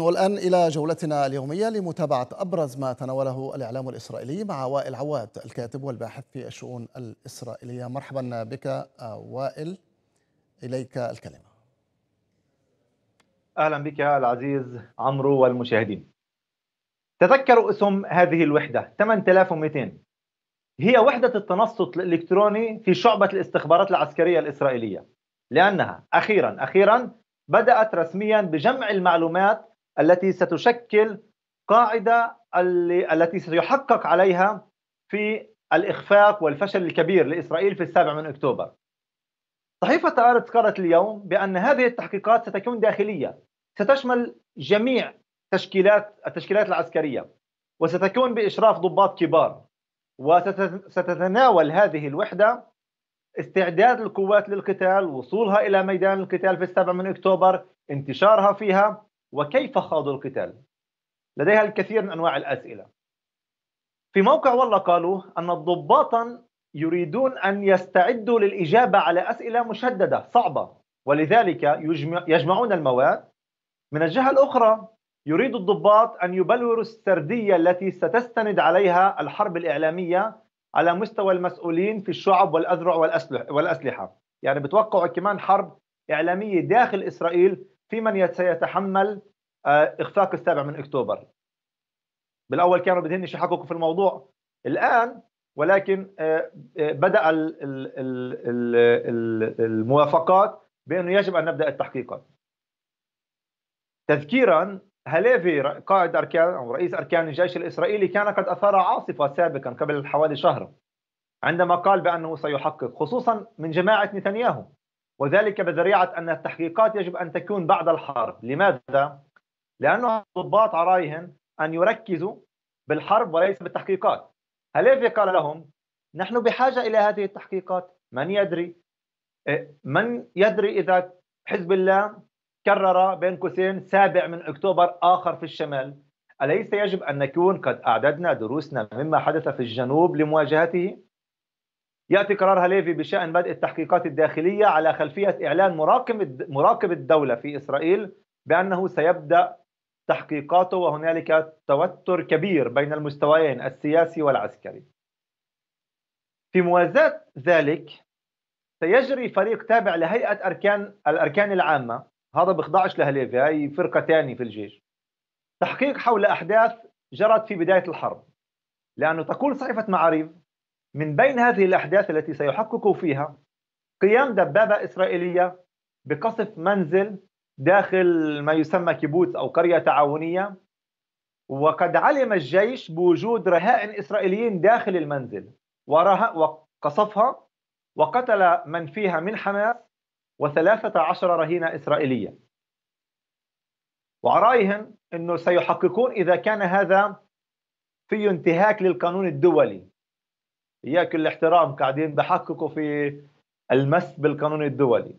والآن إلى جولتنا اليومية لمتابعة أبرز ما تناوله الإعلام الإسرائيلي مع وائل عواد الكاتب والباحث في الشؤون الإسرائيلية مرحبا بك وائل إليك الكلمة أهلا بك العزيز عمرو والمشاهدين تذكروا اسم هذه الوحدة 8200 هي وحدة التنصت الإلكتروني في شعبة الاستخبارات العسكرية الإسرائيلية لأنها أخيرا أخيرا بدأت رسميا بجمع المعلومات التي ستشكل قاعده التي سيحقق عليها في الاخفاق والفشل الكبير لاسرائيل في السابع من اكتوبر. صحيفه آرتس قالت اليوم بان هذه التحقيقات ستكون داخليه ستشمل جميع تشكيلات التشكيلات العسكريه وستكون باشراف ضباط كبار وستتناول هذه الوحده استعداد القوات للقتال وصولها الى ميدان القتال في السابع من اكتوبر انتشارها فيها وكيف خاضوا القتال لديها الكثير من أنواع الأسئلة في موقع والله قالوا أن الضباطا يريدون أن يستعدوا للإجابة على أسئلة مشددة صعبة ولذلك يجمع يجمعون المواد من الجهة الأخرى يريد الضباط أن يبلوروا السردية التي ستستند عليها الحرب الإعلامية على مستوى المسؤولين في الشعب والأذرع والأسلحة يعني بتوقعوا كمان حرب إعلامية داخل إسرائيل في من سيتحمل آه، اخفاق السابع من اكتوبر بالاول كانوا بدهن يحققوا في الموضوع الان ولكن آه، آه، بدا الموافقات بانه يجب ان نبدا التحقيقات تذكيرا هليفي قائد اركان او رئيس اركان الجيش الاسرائيلي كان قد اثار عاصفه سابقا قبل حوالي شهر عندما قال بانه سيحقق خصوصا من جماعه نتنياهو وذلك بذريعه ان التحقيقات يجب ان تكون بعد الحرب، لماذا؟ لانه الضباط عليهم ان يركزوا بالحرب وليس بالتحقيقات هليفي قال لهم نحن بحاجه الى هذه التحقيقات من يدري إيه، من يدري اذا حزب الله كرر بين قوسين سابع من اكتوبر اخر في الشمال اليس يجب ان نكون قد اعددنا دروسنا مما حدث في الجنوب لمواجهته ياتي قرار هليفي بشان بدء التحقيقات الداخليه على خلفيه اعلان مراقب مراقب الدوله في اسرائيل بانه سيبدا تحقيقاته وهنالك توتر كبير بين المستويين السياسي والعسكري في موازاة ذلك سيجري فريق تابع لهيئة أركان الأركان العامة هذا بخضعش لهليفي هي فرقة ثانية في الجيش تحقيق حول أحداث جرت في بداية الحرب لأنه تقول صحيفة معاريف من بين هذه الأحداث التي سيحققوا فيها قيام دبابة إسرائيلية بقصف منزل داخل ما يسمى كيبوتس أو قرية تعاونية وقد علم الجيش بوجود رهائن إسرائيليين داخل المنزل وقصفها وقتل من فيها من حماس وثلاثة عشر رهينة إسرائيلية وعرائهم أنه سيحققون إذا كان هذا في انتهاك للقانون الدولي إياك الاحترام قاعدين بحققوا في المس بالقانون الدولي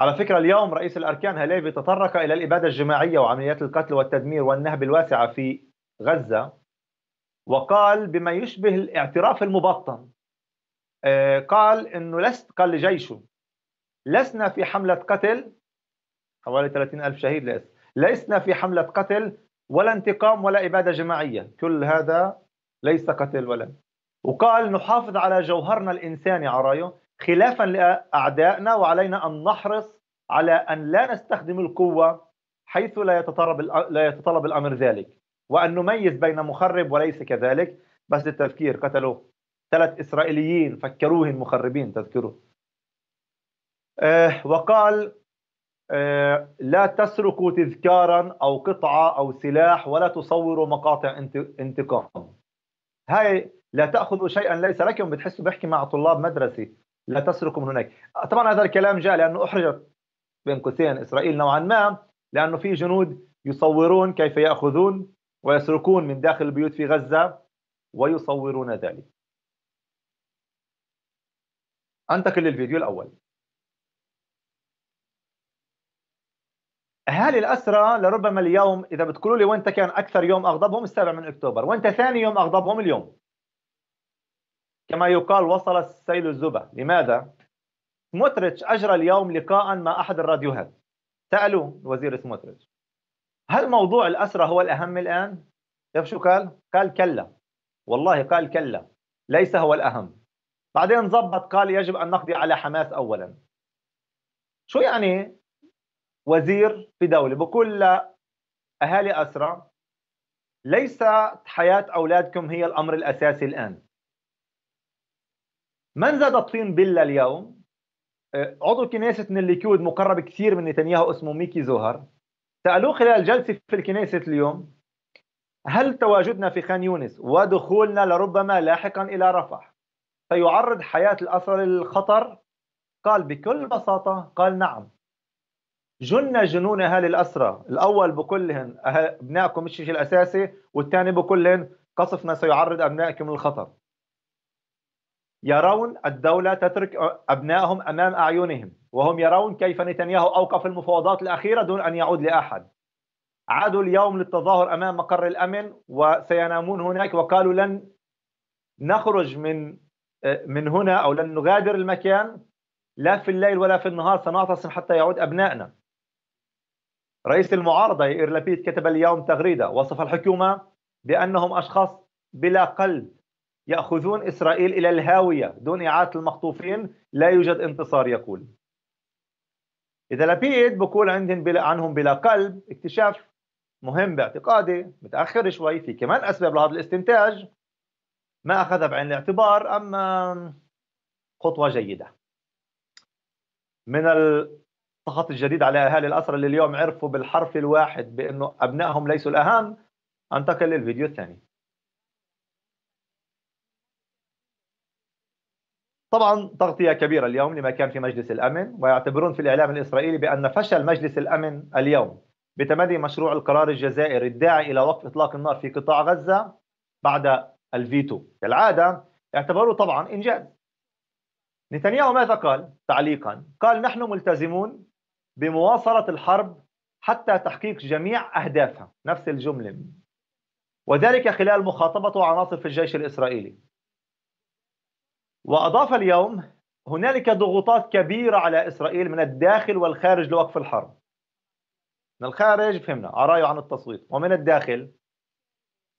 على فكرة اليوم رئيس الأركان هليفي تطرق إلى الإبادة الجماعية وعمليات القتل والتدمير والنهب الواسعة في غزة وقال بما يشبه الاعتراف المبطن آه، قال أنه لست قال لجيشه لسنا في حملة قتل حوالي 30 ألف شهيد لأس لسنا في حملة قتل ولا انتقام ولا إبادة جماعية كل هذا ليس قتل ولا وقال نحافظ على جوهرنا الإنساني عرايه خلافا لاعدائنا وعلينا ان نحرص على ان لا نستخدم القوه حيث لا يتطلب لا يتطلب الامر ذلك وان نميز بين مخرب وليس كذلك بس للتذكير قتلوا ثلاث اسرائيليين فكروهم مخربين تذكروا آه، وقال آه، لا تسرقوا تذكارا او قطعه او سلاح ولا تصوروا مقاطع انتقام هاي لا تاخذوا شيئا ليس لكم بتحسوا بحكي مع طلاب مدرسه لا تسرق من هناك طبعا هذا الكلام جاء لأنه أحرجت بين قوسين إسرائيل نوعا ما لأنه في جنود يصورون كيف يأخذون ويسرقون من داخل البيوت في غزة ويصورون ذلك أنتقل للفيديو الأول أهالي الأسرى لربما اليوم إذا بتقولوا لي وين كان أكثر يوم أغضبهم السابع من أكتوبر وأنت ثاني يوم أغضبهم اليوم كما يقال وصل السيل الزبا لماذا؟ سموتريتش أجرى اليوم لقاء مع أحد الراديوهات سألوه الوزير سموتريتش هل موضوع الأسرة هو الأهم الآن؟ شوف طيب شو قال؟ قال كلا والله قال كلا ليس هو الأهم بعدين ظبط قال يجب أن نقضي على حماس أولا شو يعني وزير في دولة بقول لأهالي أسرى ليست حياة أولادكم هي الأمر الأساسي الآن من زاد الطين بلا اليوم أه، عضو كنيسة من الليكود مقرب كثير من نتنياهو اسمه ميكي زوهر سألوه خلال جلسة في الكنيسة اليوم هل تواجدنا في خان يونس ودخولنا لربما لاحقا إلى رفح سيعرض حياة الأسرى للخطر؟ قال بكل بساطة قال نعم جن جنون أهالي الأسرى الأول بكلهم أه، أبنائكم مش الأساسي والثاني بكلهم قصفنا سيعرض أبنائكم للخطر يرون الدولة تترك أبنائهم أمام أعينهم وهم يرون كيف نتنياهو أوقف المفاوضات الأخيرة دون أن يعود لأحد عادوا اليوم للتظاهر أمام مقر الأمن وسينامون هناك وقالوا لن نخرج من من هنا أو لن نغادر المكان لا في الليل ولا في النهار سنعتصم حتى يعود أبنائنا رئيس المعارضة إيرلابيت كتب اليوم تغريدة وصف الحكومة بأنهم أشخاص بلا قلب يأخذون إسرائيل إلى الهاوية دون إعادة المخطوفين لا يوجد انتصار يقول إذا لبيد بقول عندهم بلا عنهم بلا قلب اكتشاف مهم باعتقادي متأخر شوي في كمان أسباب لهذا الاستنتاج ما أخذها بعين الاعتبار أما خطوة جيدة من الضغط الجديد على أهالي الأسرى اللي اليوم عرفوا بالحرف الواحد بأنه أبنائهم ليسوا الأهم أنتقل للفيديو الثاني طبعا تغطية كبيرة اليوم لما كان في مجلس الأمن ويعتبرون في الإعلام الإسرائيلي بأن فشل مجلس الأمن اليوم بتمدي مشروع القرار الجزائري الداعي إلى وقف إطلاق النار في قطاع غزة بعد الفيتو كالعادة اعتبروه طبعا إنجاز نتنياهو ماذا قال تعليقا قال نحن ملتزمون بمواصلة الحرب حتى تحقيق جميع أهدافها نفس الجملة وذلك خلال مخاطبته عناصر في الجيش الإسرائيلي وأضاف اليوم هنالك ضغوطات كبيرة على إسرائيل من الداخل والخارج لوقف الحرب من الخارج فهمنا عرايه عن التصويت ومن الداخل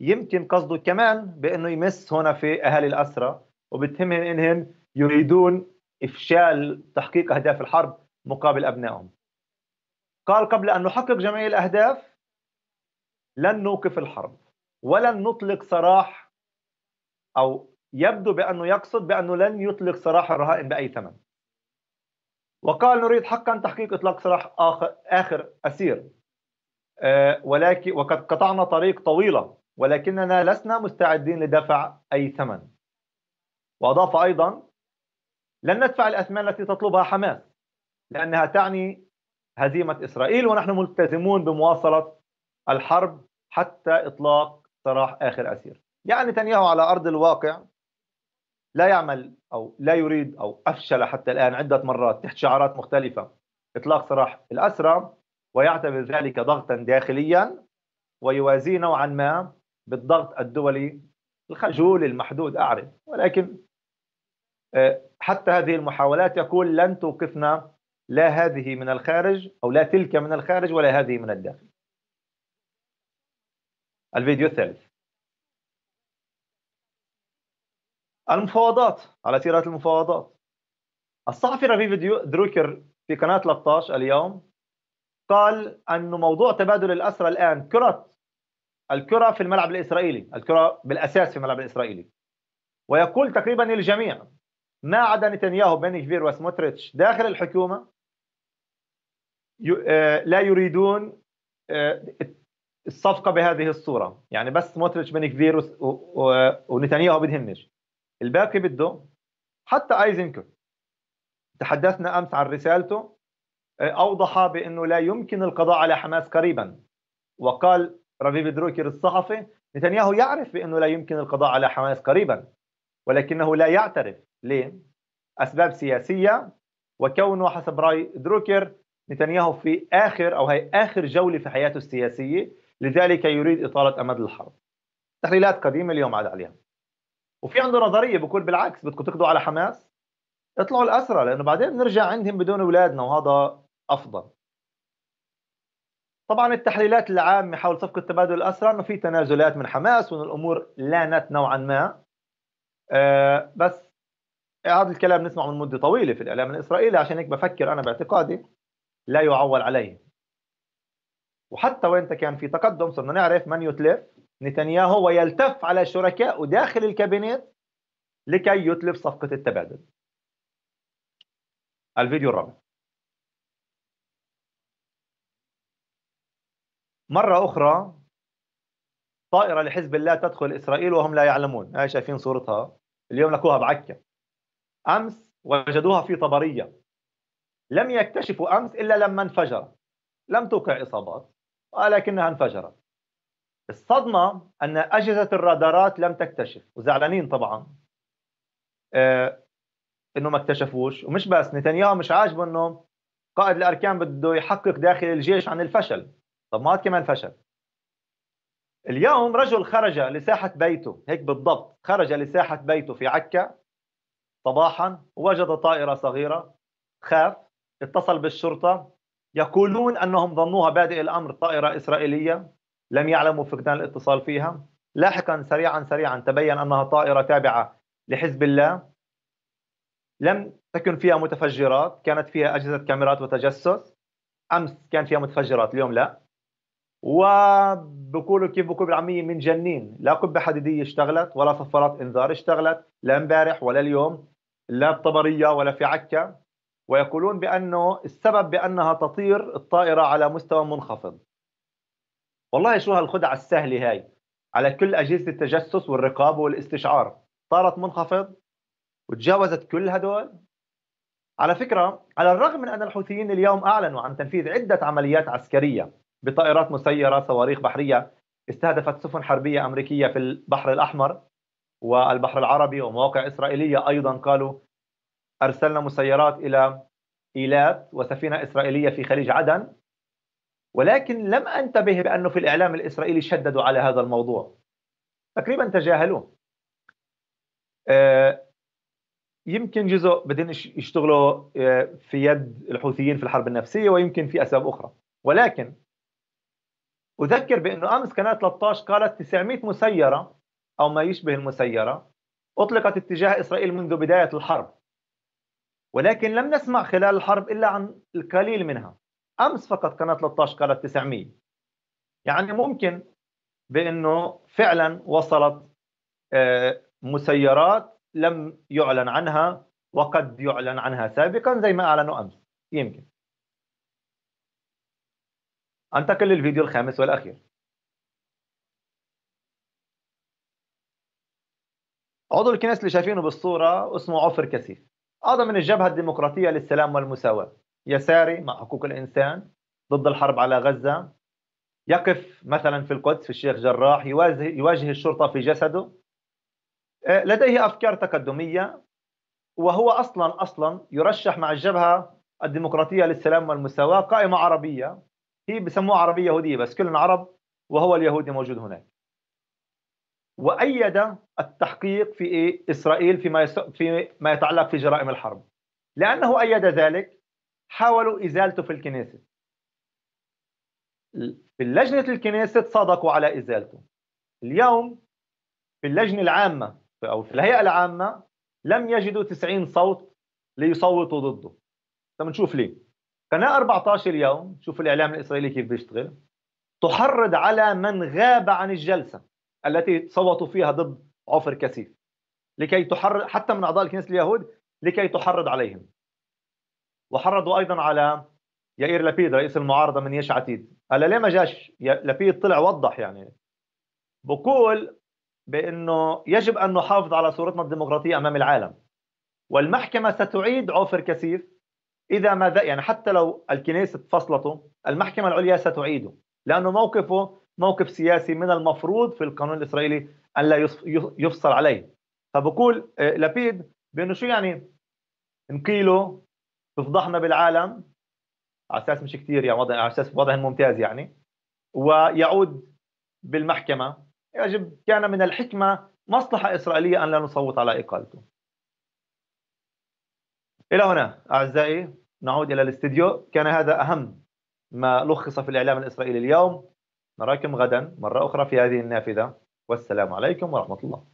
يمكن قصده كمان بأنه يمس هنا في أهالي الأسرة وبتهمهم إنهم يريدون إفشال تحقيق أهداف الحرب مقابل أبنائهم قال قبل أن نحقق جميع الأهداف لن نوقف الحرب ولن نطلق سراح أو يبدو بأنه يقصد بأنه لن يطلق سراح الرهائن بأي ثمن وقال نريد حقا تحقيق إطلاق سراح آخر, آخر أسير آه ولكن وقد قطعنا طريق طويلة ولكننا لسنا مستعدين لدفع أي ثمن وأضاف أيضا لن ندفع الأثمان التي تطلبها حماس لأنها تعني هزيمة إسرائيل ونحن ملتزمون بمواصلة الحرب حتى إطلاق سراح آخر أسير يعني نتنياهو على أرض الواقع لا يعمل او لا يريد او افشل حتى الان عده مرات تحت شعارات مختلفه اطلاق سراح الاسرى ويعتبر ذلك ضغطا داخليا ويوازيه نوعا ما بالضغط الدولي الخجول المحدود اعرف ولكن آه، حتى هذه المحاولات يقول لن توقفنا لا هذه من الخارج او لا تلك من الخارج ولا هذه من الداخل. الفيديو الثالث المفاوضات على سيرة المفاوضات الصحفي رفيف دروكر في قناة 13 اليوم قال أنه موضوع تبادل الأسرى الآن كرة الكرة في الملعب الإسرائيلي الكرة بالأساس في الملعب الإسرائيلي ويقول تقريبا الجميع ما عدا نتنياهو بن كفير وسموتريتش داخل الحكومة آه، لا يريدون آه، الصفقة بهذه الصورة يعني بس سموتريتش بن كفير ونتنياهو بدهمش الباقي بده حتى ايزنكر تحدثنا امس عن رسالته آه، اوضح بانه لا يمكن القضاء على حماس قريبا وقال رفيف دروكر الصحفي نتنياهو يعرف بانه لا يمكن القضاء على حماس قريبا ولكنه لا يعترف ليه؟ اسباب سياسيه وكونه حسب راي دروكر نتنياهو في اخر او هي اخر جوله في حياته السياسيه لذلك يريد اطاله امد الحرب تحليلات قديمه اليوم عاد عليها وفي عنده نظريه بقول بالعكس بدكم تقضوا على حماس اطلعوا الاسرى لانه بعدين بنرجع عندهم بدون اولادنا وهذا افضل طبعا التحليلات العامه حول صفقه تبادل الاسرى انه في تنازلات من حماس وان الامور لانت نوعا ما أه بس هذا الكلام نسمعه من مده طويله في الاعلام الاسرائيلي عشان هيك بفكر انا باعتقادي لا يعول عليه وحتى وين كان في تقدم صرنا نعرف من يتلف نتنياهو ويلتف على شركاء داخل الكابينت لكي يتلف صفقة التبادل الفيديو الرابع مرة أخرى طائرة لحزب الله تدخل إسرائيل وهم لا يعلمون هاي شايفين صورتها اليوم لقوها بعكا أمس وجدوها في طبرية لم يكتشفوا أمس إلا لما انفجرت لم توقع إصابات ولكنها انفجرت الصدمة أن أجهزة الرادارات لم تكتشف وزعلانين طبعا آه، انه ما اكتشفوش ومش بس نتنياهو مش عاجبه انه قائد الاركان بده يحقق داخل الجيش عن الفشل طب ما هاد كمان فشل اليوم رجل خرج لساحة بيته هيك بالضبط خرج لساحة بيته في عكا صباحا وجد طائرة صغيرة خاف اتصل بالشرطة يقولون أنهم ظنوها بادئ الأمر طائرة إسرائيلية لم يعلموا فقدان الاتصال فيها لاحقا سريعا سريعا تبين أنها طائرة تابعة لحزب الله لم تكن فيها متفجرات كانت فيها أجهزة كاميرات وتجسس أمس كان فيها متفجرات اليوم لا وبقولوا كيف بقول بالعامية من جنين لا قبة حديدية اشتغلت ولا صفارات انذار اشتغلت لا امبارح ولا اليوم لا بطبرية ولا في عكا ويقولون بأنه السبب بأنها تطير الطائرة على مستوى منخفض والله شو هالخدعة السهلة هاي على كل أجهزة التجسس والرقابة والاستشعار صارت منخفض وتجاوزت كل هدول على فكرة على الرغم من أن الحوثيين اليوم أعلنوا عن تنفيذ عدة عمليات عسكرية بطائرات مسيرة صواريخ بحرية استهدفت سفن حربية أمريكية في البحر الأحمر والبحر العربي ومواقع إسرائيلية أيضا قالوا أرسلنا مسيرات إلى إيلات وسفينة إسرائيلية في خليج عدن ولكن لم انتبه بانه في الاعلام الاسرائيلي شددوا على هذا الموضوع تقريبا تجاهلوه آه، يمكن جزء بدين يشتغلوا آه، في يد الحوثيين في الحرب النفسيه ويمكن في اسباب اخرى ولكن اذكر بانه امس قناه 13 قالت 900 مسيره او ما يشبه المسيره اطلقت اتجاه اسرائيل منذ بدايه الحرب ولكن لم نسمع خلال الحرب الا عن القليل منها امس فقط قناه 13 قالت 900 يعني ممكن بانه فعلا وصلت آه، مسيرات لم يعلن عنها وقد يعلن عنها سابقا زي ما اعلنوا امس يمكن انتقل للفيديو الخامس والاخير عضو الكنيسة اللي شايفينه بالصوره اسمه عفر كثيف هذا من الجبهه الديمقراطيه للسلام والمساواه يساري مع حقوق الانسان ضد الحرب على غزه يقف مثلا في القدس في الشيخ جراح يواجه, يواجه الشرطه في جسده آه، لديه افكار تقدميه وهو اصلا اصلا يرشح مع الجبهه الديمقراطيه للسلام والمساواه قائمه عربيه هي بسموها عربيه يهوديه بس كل عرب وهو اليهودي موجود هناك وايد التحقيق في إيه؟ اسرائيل فيما فيما يتعلق في جرائم الحرب لانه ايد ذلك حاولوا إزالته في الكنيست في لجنة الكنيست صادقوا على إزالته اليوم في اللجنة العامة أو في الهيئة العامة لم يجدوا 90 صوت ليصوتوا ضده طب نشوف ليه قناة 14 اليوم شوف الإعلام الإسرائيلي كيف بيشتغل تحرض على من غاب عن الجلسة التي صوتوا فيها ضد عفر كثيف لكي تحرض حتى من أعضاء الكنيسة اليهود لكي تحرض عليهم وحرضوا ايضا على يائير لبيد رئيس المعارضه من يش عتيد هلا ليه ما جاش لبيد طلع وضح يعني بقول بانه يجب ان نحافظ على صورتنا الديمقراطيه امام العالم والمحكمه ستعيد عوفر كثيف اذا ما يعني حتى لو الكنيسه فصلته المحكمه العليا ستعيده لانه موقفه موقف سياسي من المفروض في القانون الاسرائيلي ان لا يفصل عليه فبقول آه، لبيد بانه شو يعني نقيله تفضحنا بالعالم على اساس مش كثير يعني وضع على اساس وضع ممتاز يعني ويعود بالمحكمه يجب كان من الحكمه مصلحه اسرائيليه ان لا نصوت على اقالته. الى هنا اعزائي نعود الى الاستديو كان هذا اهم ما لخص في الاعلام الاسرائيلي اليوم نراكم غدا مره اخرى في هذه النافذه والسلام عليكم ورحمه الله.